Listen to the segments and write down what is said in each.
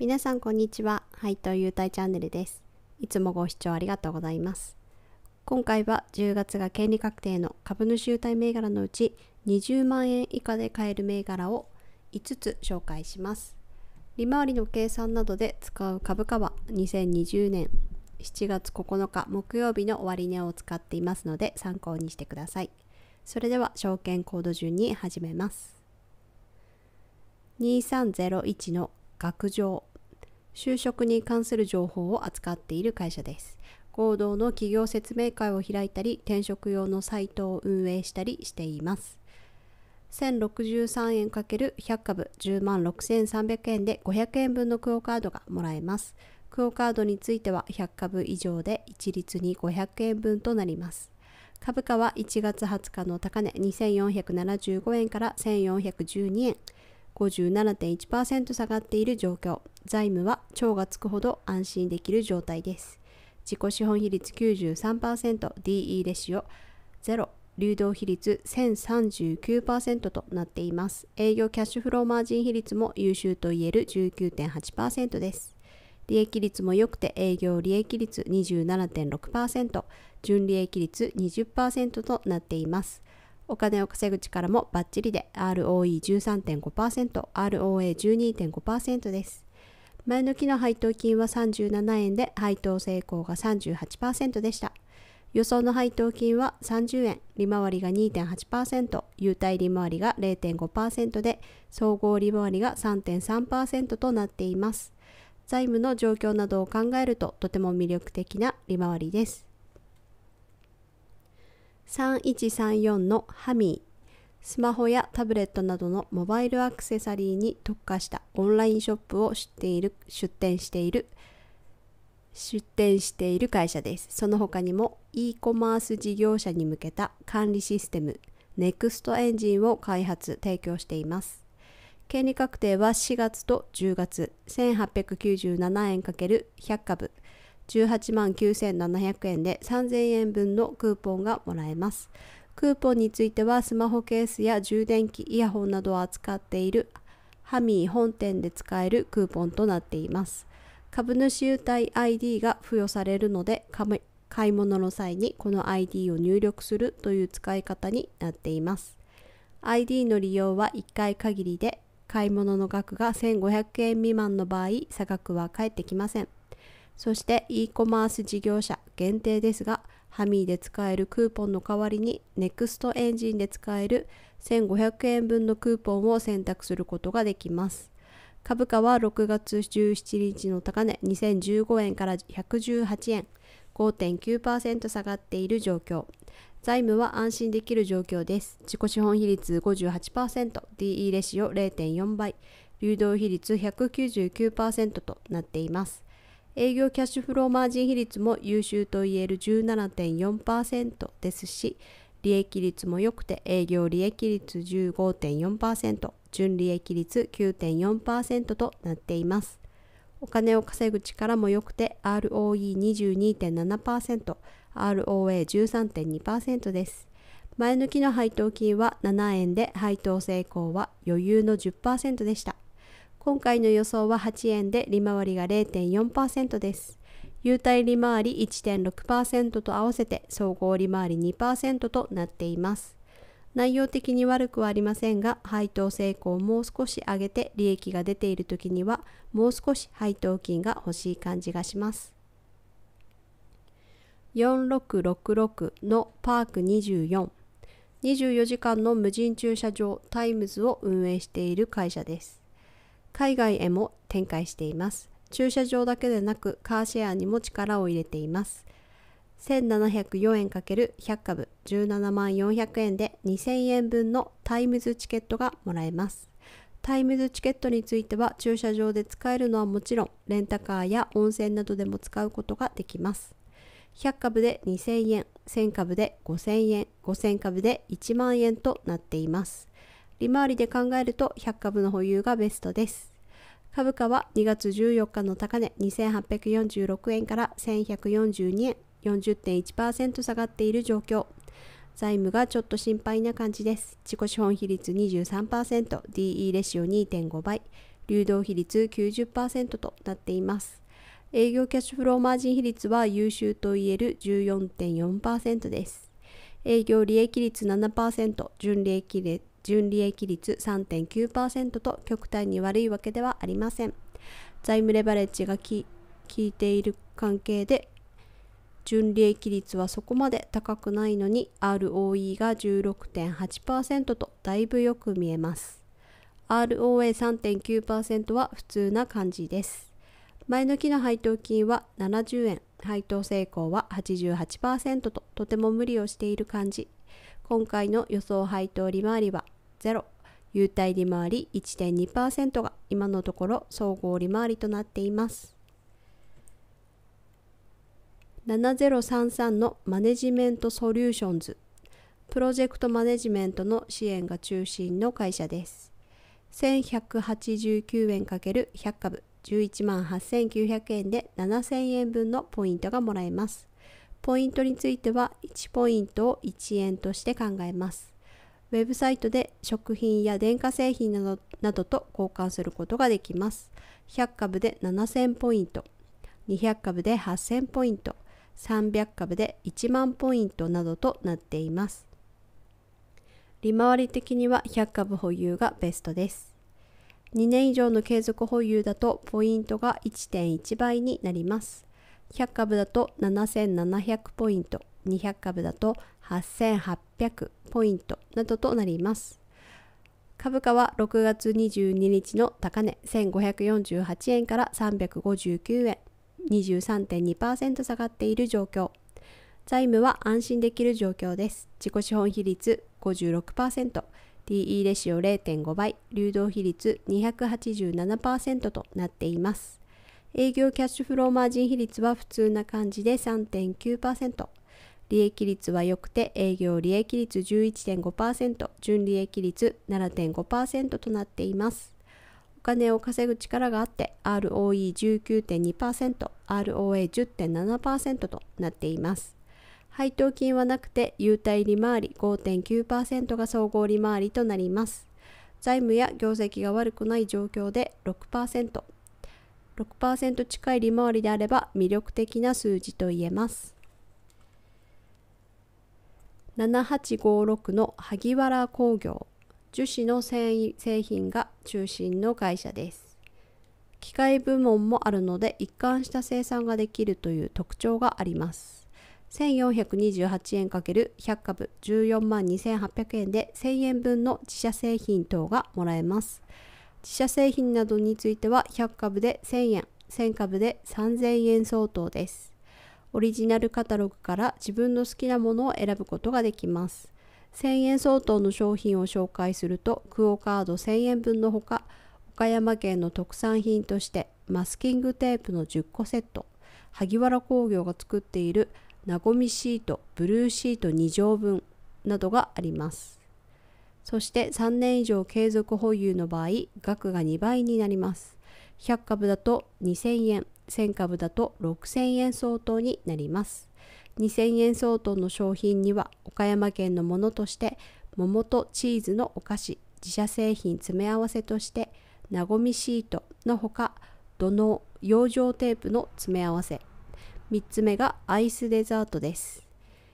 皆さんこんにちは。配当優待チャンネルです。いつもご視聴ありがとうございます。今回は10月が権利確定の株主優待銘柄のうち20万円以下で買える銘柄を5つ紹介します。利回りの計算などで使う株価は2020年7月9日木曜日の終値を使っていますので参考にしてください。それでは証券コード順に始めます。2301の学上就職に関する情報を扱っている会社です。合同の企業説明会を開いたり、転職用のサイトを運営したりしています。1063円 ×100 株10万6300円で500円分のクオカードがもらえます。クオカードについては100株以上で一律に500円分となります。株価は1月20日の高値2475円から1412円。57.1%下がっている状況財務は超がつくほど安心できる状態です自己資本比率 93%DE レシオ0流動比率1039%となっています営業キャッシュフローマージン比率も優秀といえる19.8%です利益率も良くて営業利益率27.6%純利益率20%となっていますお金を稼ぐ力もバッチリで ROE13.5%、ROA12.5% です。前の期の配当金は37円で配当成功が38%でした。予想の配当金は30円、利回りが2.8%、優待利回りが0.5%で、総合利回りが3.3%となっています。財務の状況などを考えるととても魅力的な利回りです。3134のハミースマホやタブレットなどのモバイルアクセサリーに特化したオンラインショップを知っている出店している出店している会社ですその他にも e コマース事業者に向けた管理システム NEXT エンジンを開発提供しています権利確定は4月と10月1897円 ×100 株18万9700円で3000円分のクーポンがもらえます。クーポンについてはスマホケースや充電器、イヤホンなどを扱っているハミー本店で使えるクーポンとなっています。株主優待 ID が付与されるので買い物の際にこの ID を入力するという使い方になっています。ID の利用は1回限りで買い物の額が1500円未満の場合差額は返ってきません。そして e コマース事業者限定ですが、ハミーで使えるクーポンの代わりに NEXT エンジンで使える1500円分のクーポンを選択することができます。株価は6月17日の高値2015円から118円、5.9%下がっている状況。財務は安心できる状況です。自己資本比率58%、DE レシオ0.4倍、流動比率199%となっています。営業キャッシュフローマージン比率も優秀といえる17.4%ですし利益率も良くて営業利益率15.4%純利益率9.4%となっていますお金を稼ぐ力も良くて ROE22.7% ROA13.2% です前抜きの配当金は7円で配当成功は余裕の10%でした今回の予想は8円で利回りが0.4%です。優待利回り1.6%と合わせて総合利回り2%となっています。内容的に悪くはありませんが、配当成功をもう少し上げて利益が出ている時には、もう少し配当金が欲しい感じがします。4666のパーク24。24時間の無人駐車場タイムズを運営している会社です。海外へも展開しています。駐車場だけでなくカーシェアにも力を入れています。1704円 ×100 株17万400円で2000円分のタイムズチケットがもらえます。タイムズチケットについては駐車場で使えるのはもちろんレンタカーや温泉などでも使うことができます。100株で2000円、1000株で5000円、5000株で1万円となっています。利回りで考えると100株の保有がベストです。株価は2月14日の高値2846円から1142円、40.1%下がっている状況。財務がちょっと心配な感じです。自己資本比率 23%DE レシオ2.5倍流動比率90%となっています営業キャッシュフローマージン比率は優秀といえる14.4%です営業利益率7%純利益率純利益率3.9%と極端に悪いわけではありません財務レバレッジが効いている関係で純利益率はそこまで高くないのに ROE が16.8%とだいぶよく見えます ROA3.9% は普通な感じです前の期の配当金は70円配当成功は88%ととても無理をしている感じ今回の予想配当利回りは0優待利回り1.2%が今のところ総合利回りとなっています7033のマネジメントソリューションズプロジェクトマネジメントの支援が中心の会社です1189円 ×100 株11万8900円で7000円分のポイントがもらえますポイントについては1ポイントを1円として考えますウェブサイトで食品や電化製品などなどと交換することができます。100株で7000ポイント、200株で8000ポイント、300株で1万ポイントなどとなっています。利回り的には100株保有がベストです。2年以上の継続保有だとポイントが1.1倍になります。100株だと7700ポイント、200株だと8800ポイントなどとなります。株価は6月22日の高値1548円から359円23.2%下がっている状況財務は安心できる状況です自己資本比率 56%DE レシオ0.5倍流動比率287%となっています営業キャッシュフローマージン比率は普通な感じで3.9%利益率は良くて営業利益率11.5%純利益率7.5%となっていますお金を稼ぐ力があって ROE19.2% ROA10.7% となっています配当金はなくて優待利回り5.9%が総合利回りとなります財務や業績が悪くない状況で 6%6% 近い利回りであれば魅力的な数字と言えます7856の萩原工業樹脂の繊維製品が中心の会社です機械部門もあるので一貫した生産ができるという特徴があります1428円 ×100 株14万2800円で1000円分の自社製品等がもらえます自社製品などについては100株で1000円1000株で3000円相当ですオリジナルカタログから自分の好きなものを選ぶことができます。1000円相当の商品を紹介するとクオカード1000円分のほか岡山県の特産品としてマスキングテープの10個セット萩原工業が作っているなごみシートブルーシート2畳分などがありますそして3年以上継続保有の場合額が2倍になります100株だと2000円1000株だと6000円相当になります2000円相当の商品には岡山県のものとして桃とチーズのお菓子自社製品詰め合わせとしてなごみシートのほか土の養生テープの詰め合わせ3つ目がアイスデザートです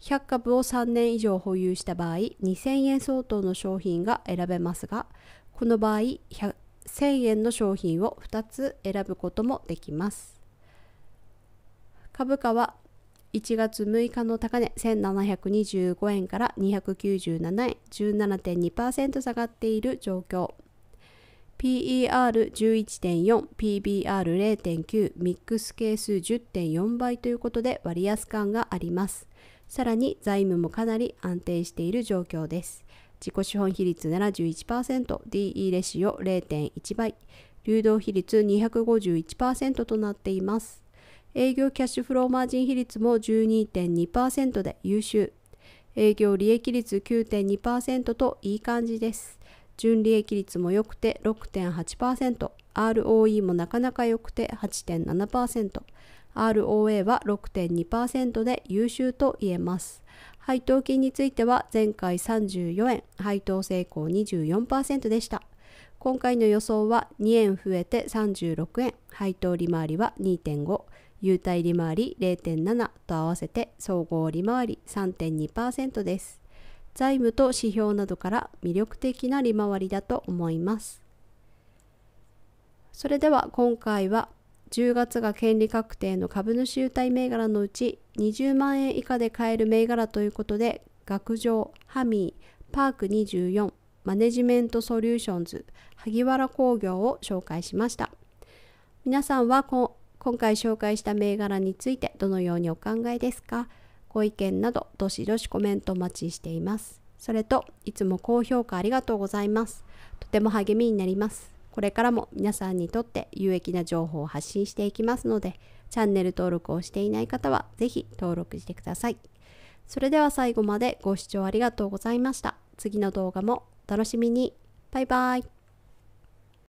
100株を3年以上保有した場合2000円相当の商品が選べますがこの場合1000円の商品を2つ選ぶこともできます株価は1月6日の高値1725円から297円17.2%下がっている状況 PER11.4、PBR0.9、ミックス係数10.4倍ということで割安感があります。さらに財務もかなり安定している状況です。自己資本比率 71%DE レシオ0.1倍流動比率251%となっています営業キャッシュフローマージン比率も12.2%で優秀営業利益率9.2%といい感じです純利益率も良くて 6.8%ROE もなかなか良くて 8.7%ROA は6.2%で優秀と言えます配当金については前回34円配当成功24%でした今回の予想は2円増えて36円配当利回りは2.5優待利回り0.7と合わせて総合利回り3.2%です。財務と指標などから魅力的な利回りだと思います。それでは今回は10月が権利確定の株主優待銘柄のうち20万円以下で買える銘柄ということで学上ハミーパーク24マネジメントソリューションズ萩原工業を紹介しました皆さんはこ今回紹介した銘柄についてどのようにお考えですかご意見などどしどしコメントお待ちしています。それといつも高評価ありがとうございます。とても励みになります。これからも皆さんにとって有益な情報を発信していきますので、チャンネル登録をしていない方は是非登録してください。それでは最後までご視聴ありがとうございました。次の動画もお楽しみに。バイバイ。